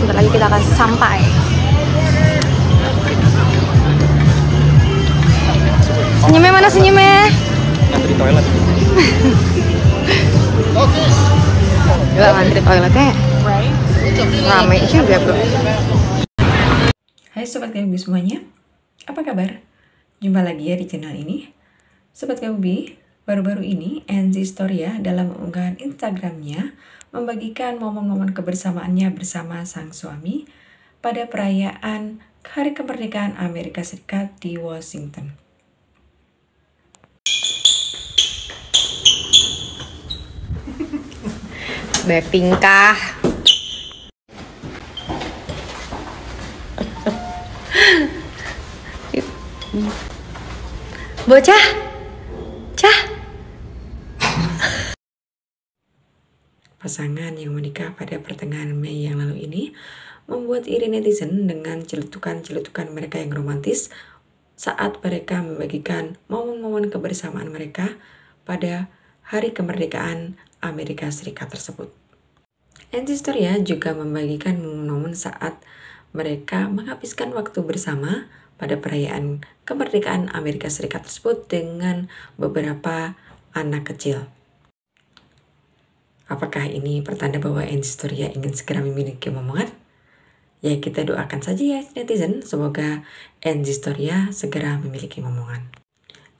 sebentar lagi kita akan sampai senyumnya mana senyumnya ngantri toilet gila ngantri toiletnya rame juga bro Hai Sobat Gabi semuanya, apa kabar? Jumpa lagi ya di channel ini Sobat Gabi, Baru-baru ini, Enzi Storia dalam unggahan Instagramnya membagikan momen-momen kebersamaannya bersama sang suami pada perayaan Hari Kemerdekaan Amerika Serikat di Washington. Beping Bocah? Cah. Pasangan yang menikah pada pertengahan Mei yang lalu ini membuat iri netizen dengan celetukan-celetukan mereka yang romantis saat mereka membagikan momen-momen kebersamaan mereka pada hari kemerdekaan Amerika Serikat tersebut. Antistoria ya juga membagikan momen-momen saat mereka menghabiskan waktu bersama pada perayaan kemerdekaan Amerika Serikat tersebut dengan beberapa anak kecil. Apakah ini pertanda bahwa Enstoria ingin segera memiliki momongan? Ya kita doakan saja ya netizen, semoga Enzistoria segera memiliki momongan.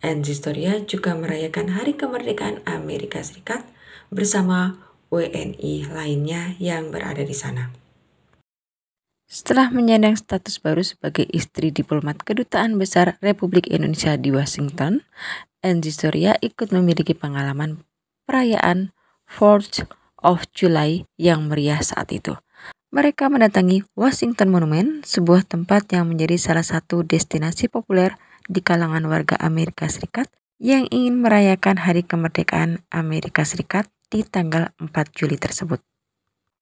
Enzistoria juga merayakan hari kemerdekaan Amerika Serikat bersama WNI lainnya yang berada di sana setelah menyandang status baru sebagai istri diplomat Kedutaan Besar Republik Indonesia di Washington, Angie Surya ikut memiliki pengalaman perayaan 4th of July yang meriah saat itu. Mereka mendatangi Washington Monument, sebuah tempat yang menjadi salah satu destinasi populer di kalangan warga Amerika Serikat yang ingin merayakan Hari Kemerdekaan Amerika Serikat di tanggal 4 Juli tersebut.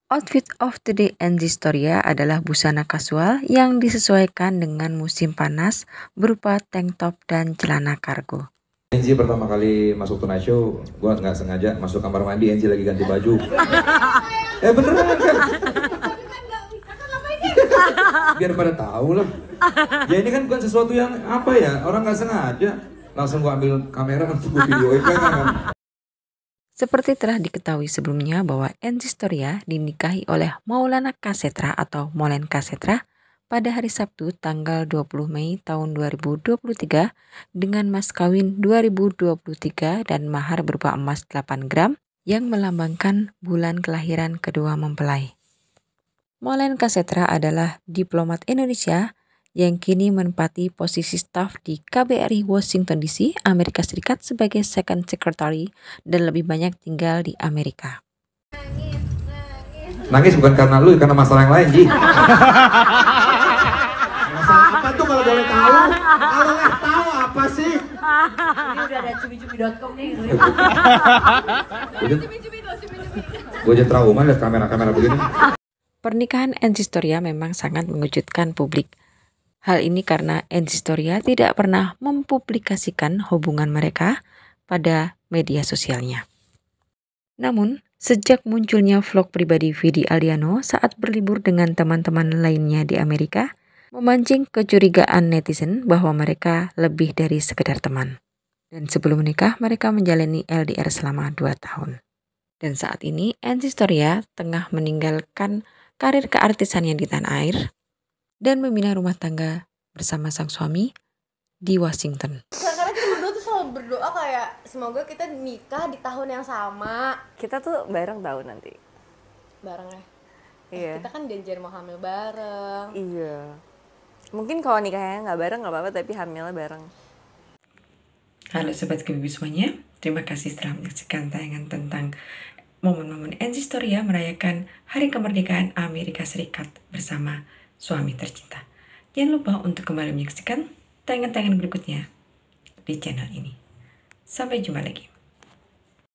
Outfit of the day and story ya adalah busana kasual yang disesuaikan dengan musim panas berupa tank top dan celana kargo. Enji pertama kali masuk tunai Show, gue nggak sengaja masuk kamar mandi, Enji lagi ganti baju. eh beneran kan? kan Biar pada tahu lah. Ya ini kan bukan sesuatu yang apa ya, orang nggak sengaja. Langsung gue ambil kamera, video videoin kan. Seperti telah diketahui sebelumnya bahwa Enzistoria dinikahi oleh Maulana Kasetra atau Molen Kasetra pada hari Sabtu tanggal 20 Mei tahun 2023 dengan mas kawin 2023 dan mahar berupa emas 8 gram yang melambangkan bulan kelahiran kedua mempelai. Molen Kasetra adalah diplomat Indonesia yang kini menempati posisi staf di KBRI Washington DC, Amerika Serikat sebagai Second Secretary dan lebih banyak tinggal di Amerika. Nangis, nangis. nangis bukan karena lu, karena masalah yang lain, Ji. masalah apa tuh kalau boleh tahu? Kalau nggak tahu apa sih? Ini udah ada cumi-cumi.com nih. Cumi-cumi gue aja trauma lihat kamera-kamera begini. Pernikahan Ensistoria memang sangat mengejutkan publik. Hal ini karena Enzistoria tidak pernah mempublikasikan hubungan mereka pada media sosialnya. Namun, sejak munculnya vlog pribadi Vidi Aliano saat berlibur dengan teman-teman lainnya di Amerika, memancing kecurigaan netizen bahwa mereka lebih dari sekedar teman. Dan sebelum menikah, mereka menjalani LDR selama 2 tahun. Dan saat ini, Enzistoria tengah meninggalkan karir keartisannya di tanah air dan membina rumah tangga bersama sang suami di Washington. Karena kita berdua tuh selalu berdoa kayak semoga kita nikah di tahun yang sama. Kita tuh bareng tahun nanti. Bareng ya. Eh, iya. Kita kan janjian mau hamil bareng. Iya. Mungkin kalau nikahnya nggak bareng nggak apa-apa tapi hamilnya bareng. Halo sobat kebibi semuanya, terima kasih telah menyaksikan tayangan tentang momen-momen Enzistoria merayakan Hari Kemerdekaan Amerika Serikat bersama suami tercinta. Jangan lupa untuk kembali menyaksikan tayangan-tayangan berikutnya di channel ini. Sampai jumpa lagi.